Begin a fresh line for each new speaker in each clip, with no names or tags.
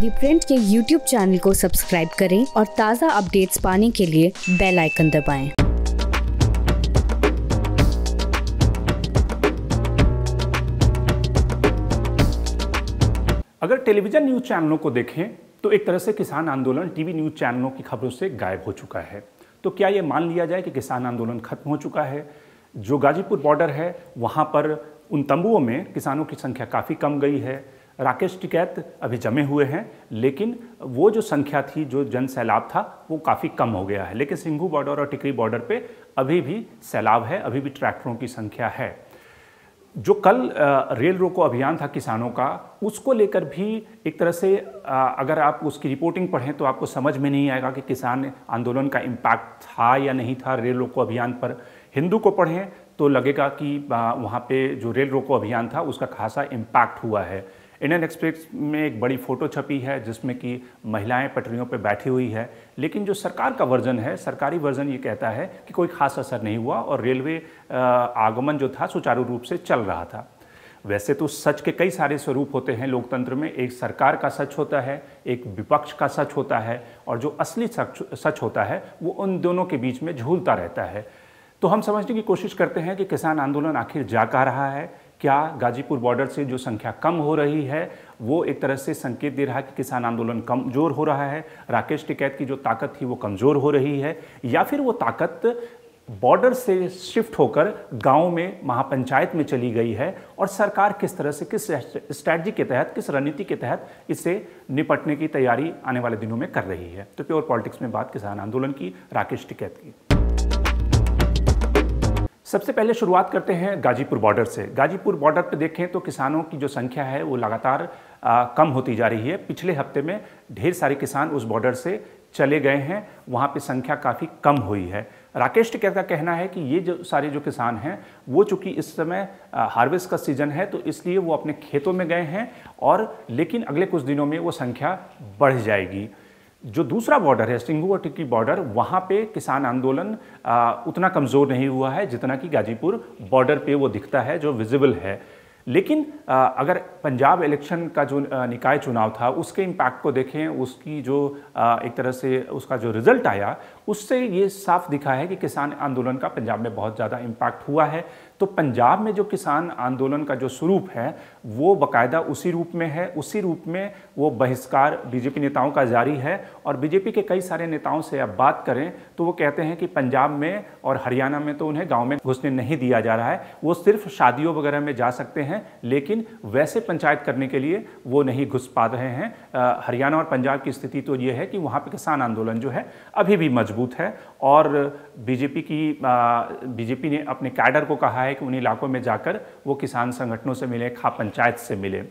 दी Print के YouTube channel को subscribe करें और ताज़ा अपडेट्स पाने के लिए बेल आइकन दबाएं। अगर टेलीविजन न्यूज चैनलों को देखें तो एक तरह से किसान आंदोलन टीवी न्यूज चैनलों की खबरों से गायब हो चुका है तो क्या यह मान लिया जाए कि किसान आंदोलन खत्म हो चुका है जो गाजीपुर बॉर्डर है वहां पर उन तंबुओं में किसानों की संख्या काफ़ी कम गई है राकेश टिकैत अभी जमे हुए हैं लेकिन वो जो संख्या थी जो जन सैलाब था वो काफ़ी कम हो गया है लेकिन सिंघू बॉर्डर और टिकरी बॉर्डर पे अभी भी सैलाब है अभी भी ट्रैक्टरों की संख्या है जो कल रेल रोको अभियान था किसानों का उसको लेकर भी एक तरह से अगर आप उसकी रिपोर्टिंग पढ़ें तो आपको समझ में नहीं आएगा कि किसान आंदोलन का इम्पैक्ट था या नहीं था रेल रोको अभियान पर हिंदू को पढ़ें तो लगेगा कि वहाँ पे जो रेल रोको अभियान था उसका खासा इम्पैक्ट हुआ है इंडियन एक्सप्रेस में एक बड़ी फ़ोटो छपी है जिसमें कि महिलाएं पटरियों पर बैठी हुई है लेकिन जो सरकार का वर्जन है सरकारी वर्जन ये कहता है कि कोई खास असर नहीं हुआ और रेलवे आगमन जो था सुचारू रूप से चल रहा था वैसे तो सच के कई सारे स्वरूप होते हैं लोकतंत्र में एक सरकार का सच होता है एक विपक्ष का सच होता है और जो असली सच सच होता है वो उन दोनों के बीच में झूलता रहता है तो हम समझने की कोशिश करते हैं कि किसान आंदोलन आखिर जा कहा रहा है क्या गाजीपुर बॉर्डर से जो संख्या कम हो रही है वो एक तरह से संकेत दे रहा है कि किसान आंदोलन कमज़ोर हो रहा है राकेश टिकैत की जो ताकत थी वो कमज़ोर हो रही है या फिर वो ताकत बॉर्डर से शिफ्ट होकर गांव में महापंचायत में चली गई है और सरकार किस तरह से किस स्ट्रैटी के तहत किस रणनीति के तहत इसे निपटने की तैयारी आने वाले दिनों में कर रही है तो प्योर पॉलिटिक्स में बात किसान आंदोलन की राकेश टिकैत की सबसे पहले शुरुआत करते हैं गाजीपुर बॉर्डर से गाजीपुर बॉर्डर पर देखें तो किसानों की जो संख्या है वो लगातार आ, कम होती जा रही है पिछले हफ्ते में ढेर सारे किसान उस बॉर्डर से चले गए हैं वहाँ पे संख्या काफ़ी कम हुई है राकेश टिकर का कहना है कि ये जो सारे जो किसान हैं वो चूँकि इस समय हार्वेस्ट का सीज़न है तो इसलिए वो अपने खेतों में गए हैं और लेकिन अगले कुछ दिनों में वो संख्या बढ़ जाएगी जो दूसरा बॉर्डर है सिंगू और टिक्की बॉर्डर वहाँ पे किसान आंदोलन आ, उतना कमज़ोर नहीं हुआ है जितना कि गाजीपुर बॉर्डर पे वो दिखता है जो विजिबल है लेकिन आ, अगर पंजाब इलेक्शन का जो निकाय चुनाव था उसके इम्पैक्ट को देखें उसकी जो आ, एक तरह से उसका जो रिज़ल्ट आया उससे ये साफ दिखा है कि किसान आंदोलन का पंजाब में बहुत ज़्यादा इम्पैक्ट हुआ है तो पंजाब में जो किसान आंदोलन का जो स्वरूप है वो बकायदा उसी रूप में है उसी रूप में वो बहिष्कार बीजेपी नेताओं का जारी है और बीजेपी के कई सारे नेताओं से अब बात करें तो वो कहते हैं कि पंजाब में और हरियाणा में तो उन्हें गाँव में घुसने नहीं दिया जा रहा है वो सिर्फ शादियों वगैरह में जा सकते हैं लेकिन वैसे पंचायत करने के लिए वो नहीं घुस पा रहे हैं हरियाणा और पंजाब की स्थिति तो ये है कि वहाँ पर किसान आंदोलन जो है अभी भी मजबूत मजबूत है और बीजेपी की बीजेपी ने अपने कैडर को कहा है कि उन इलाकों में जाकर वो किसान संगठनों से मिले खा पंचायत से मिले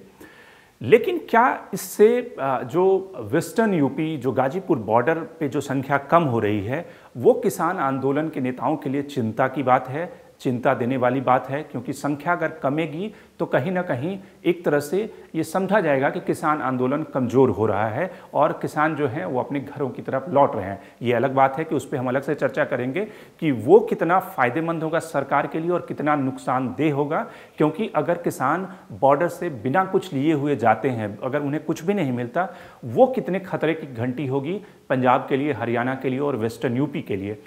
लेकिन क्या इससे जो वेस्टर्न यूपी जो गाजीपुर बॉर्डर पे जो संख्या कम हो रही है वो किसान आंदोलन के नेताओं के लिए चिंता की बात है चिंता देने वाली बात है क्योंकि संख्या अगर कमेगी तो कहीं ना कहीं एक तरह से ये समझा जाएगा कि किसान आंदोलन कमज़ोर हो रहा है और किसान जो हैं वो अपने घरों की तरफ लौट रहे हैं ये अलग बात है कि उस पर हम अलग से चर्चा करेंगे कि वो कितना फ़ायदेमंद होगा सरकार के लिए और कितना नुकसानदेह होगा क्योंकि अगर किसान बॉर्डर से बिना कुछ लिए हुए जाते हैं अगर उन्हें कुछ भी नहीं मिलता वो कितने खतरे की घंटी होगी पंजाब के लिए हरियाणा के लिए और वेस्टर्न यूपी के लिए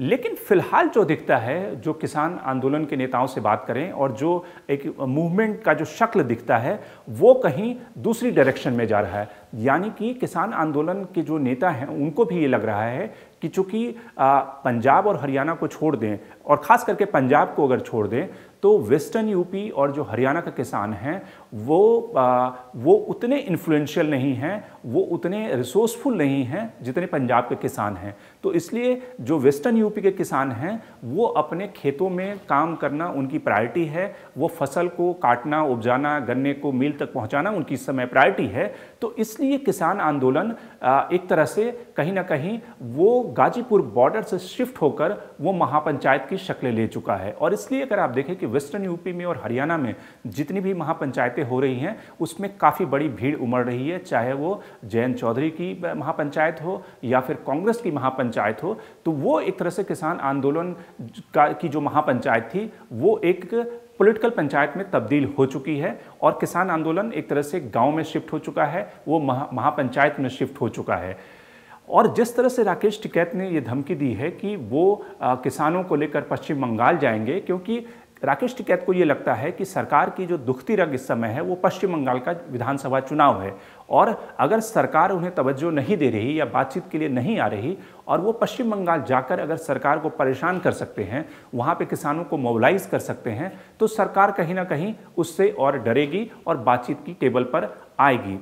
लेकिन फिलहाल जो दिखता है जो किसान आंदोलन के नेताओं से बात करें और जो एक मूवमेंट का जो शक्ल दिखता है वो कहीं दूसरी डायरेक्शन में जा रहा है यानी कि किसान आंदोलन के जो नेता हैं उनको भी ये लग रहा है कि चूँकि पंजाब और हरियाणा को छोड़ दें और ख़ास करके पंजाब को अगर छोड़ दें तो वेस्टर्न यूपी और जो हरियाणा का किसान हैं वो आ, वो उतने इन्फ्लुएंशियल नहीं हैं वो उतने रिसोर्सफुल नहीं हैं जितने पंजाब के किसान हैं तो इसलिए जो वेस्टर्न यूपी के किसान हैं वो अपने खेतों में काम करना उनकी प्रायोरिटी है वो फसल को काटना उपजाना गन्ने को मील तक पहुंचाना उनकी समय प्रायोरिटी है तो इसलिए किसान आंदोलन आ, एक तरह से कहीं ना कहीं वो गाजीपुर बॉर्डर से शिफ्ट होकर वो महापंचायत की शक्लें ले चुका है और इसलिए अगर आप देखें कि वेस्टर्न यूपी में और हरियाणा में जितनी भी महापंचायतें हो रही हैं उसमें काफ़ी बड़ी भीड़ उमड़ रही है चाहे वो जयंत चौधरी की महापंचायत हो या फिर कांग्रेस की महापंचायत हो तो वो एक तरह से किसान आंदोलन का की जो महापंचायत थी वो एक पॉलिटिकल पंचायत में तब्दील हो चुकी है और किसान आंदोलन एक तरह से गांव में शिफ्ट हो चुका है वो महा महापंचायत में शिफ्ट हो चुका है और जिस तरह से राकेश टिकैत ने ये धमकी दी है कि वो आ, किसानों को लेकर पश्चिम बंगाल जाएंगे क्योंकि राकेश टिकैत को ये लगता है कि सरकार की जो दुखती रग इस समय है वो पश्चिम बंगाल का विधानसभा चुनाव है और अगर सरकार उन्हें तवज्जो नहीं दे रही या बातचीत के लिए नहीं आ रही और वो पश्चिम बंगाल जाकर अगर सरकार को परेशान कर सकते हैं वहाँ पे किसानों को मोबलाइज कर सकते हैं तो सरकार कहीं ना कहीं उससे और डरेगी और बातचीत की टेबल पर आएगी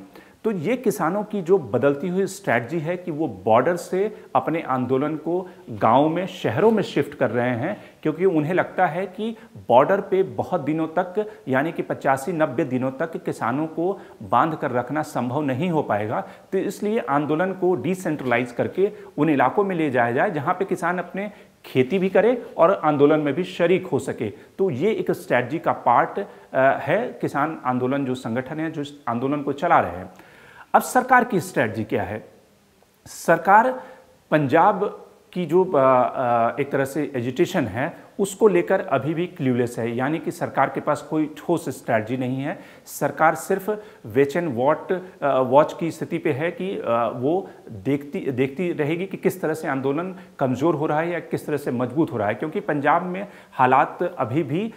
तो ये किसानों की जो बदलती हुई स्ट्रैटी है कि वो बॉर्डर से अपने आंदोलन को गांव में शहरों में शिफ्ट कर रहे हैं क्योंकि उन्हें लगता है कि बॉर्डर पे बहुत दिनों तक यानी कि पचासी नब्बे दिनों तक किसानों को बांध कर रखना संभव नहीं हो पाएगा तो इसलिए आंदोलन को डिसेंट्रलाइज करके उन इलाकों में ले जाया जाए जहाँ पर किसान अपने खेती भी करे और आंदोलन में भी शरीक हो सके तो ये एक स्ट्रैटी का पार्ट है किसान आंदोलन जो संगठन है जो इस आंदोलन को चला रहे हैं अब सरकार की स्ट्रेटजी क्या है सरकार पंजाब की जो एक तरह से एजुटेशन है उसको लेकर अभी भी क्ल्यूलेस है यानी कि सरकार के पास कोई ठोस स्ट्रैटी नहीं है सरकार सिर्फ वेच एंड वॉट वॉच की स्थिति पे है कि वो देखती देखती रहेगी कि किस तरह से आंदोलन कमज़ोर हो रहा है या किस तरह से मजबूत हो रहा है क्योंकि पंजाब में हालात अभी भी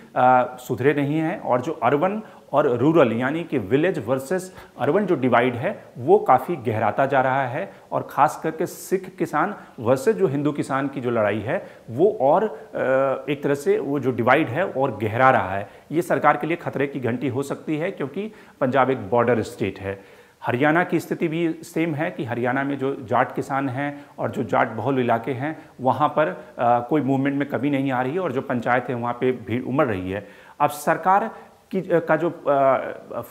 सुधरे नहीं हैं और जो अर्बन और रूरल यानी कि विलेज वर्सेस अर्बन जो डिवाइड है वो काफ़ी गहराता जा रहा है और ख़ास करके सिख किसान वर्सेस जो हिंदू किसान की जो लड़ाई है वो और एक तरह से वो जो डिवाइड है और गहरा रहा है ये सरकार के लिए खतरे की घंटी हो सकती है क्योंकि पंजाब एक बॉर्डर स्टेट है हरियाणा की स्थिति भी सेम है कि हरियाणा में जो जाट किसान हैं और जो जाट बहुल इलाके हैं वहाँ पर आ, कोई मूवमेंट में कमी नहीं आ रही है और जो पंचायत है वहाँ पे भीड़ उमड़ रही है अब सरकार की का जो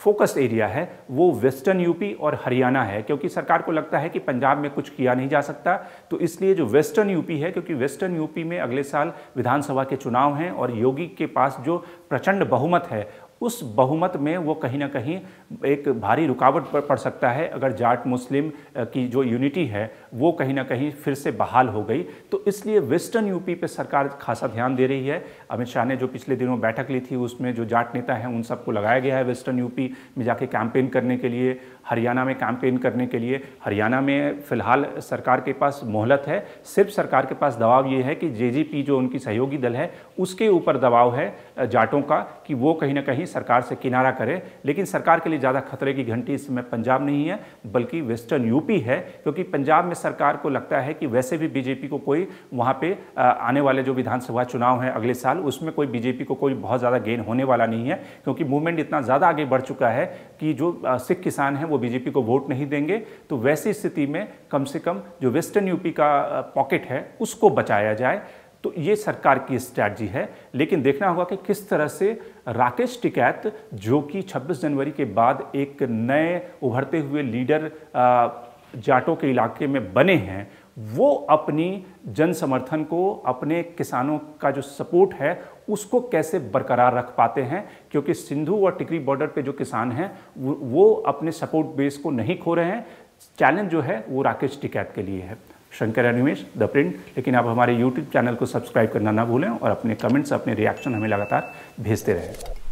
फोकस एरिया है वो वेस्टर्न यूपी और हरियाणा है क्योंकि सरकार को लगता है कि पंजाब में कुछ किया नहीं जा सकता तो इसलिए जो वेस्टर्न यूपी है क्योंकि वेस्टर्न यूपी में अगले साल विधानसभा के चुनाव हैं और योगी के पास जो प्रचंड बहुमत है उस बहुमत में वो कहीं ना कहीं एक भारी रुकावट पर पड़ सकता है अगर जाट मुस्लिम की जो यूनिटी है वो कहीं ना कहीं फिर से बहाल हो गई तो इसलिए वेस्टर्न यूपी पे सरकार खासा ध्यान दे रही है अमित शाह ने जो पिछले दिनों बैठक ली थी उसमें जो जाट नेता हैं उन सबको लगाया गया है वेस्टर्न यूपी में जाके कैंपेन करने के लिए हरियाणा में कैंपेन करने के लिए हरियाणा में फिलहाल सरकार के पास मोहलत है सिर्फ सरकार के पास दबाव ये है कि जे जो उनकी सहयोगी दल है उसके ऊपर दबाव है जाटों का कि वो कहीं ना कहीं सरकार से किनारा करे लेकिन सरकार के लिए ज़्यादा खतरे की घंटी इस समय पंजाब नहीं है बल्कि वेस्टर्न यूपी है क्योंकि पंजाब में सरकार को लगता है कि वैसे भी बीजेपी को कोई वहाँ पे आने वाले जो विधानसभा चुनाव हैं अगले साल उसमें कोई बीजेपी को कोई बहुत ज़्यादा गेन होने वाला नहीं है क्योंकि मूवमेंट इतना ज़्यादा आगे बढ़ चुका है कि जो सिख किसान हैं वो बीजेपी को वोट नहीं देंगे तो वैसी स्थिति में कम से कम जो वेस्टर्न यूपी का पॉकेट है उसको बचाया जाए तो ये सरकार की स्ट्रैटी है लेकिन देखना होगा कि किस तरह से राकेश टिकैत जो कि 26 जनवरी के बाद एक नए उभरते हुए लीडर जाटों के इलाके में बने हैं वो अपनी जन समर्थन को अपने किसानों का जो सपोर्ट है उसको कैसे बरकरार रख पाते हैं क्योंकि सिंधु और टिकरी बॉर्डर पे जो किसान हैं वो अपने सपोर्ट बेस को नहीं खो रहे हैं चैलेंज जो है वो राकेश टिकैत के लिए है शंकर एनिमेश द प्रिंट लेकिन आप हमारे यूट्यूब चैनल को सब्सक्राइब करना ना भूलें और अपने कमेंट्स अपने रिएक्शन हमें लगातार भेजते रहें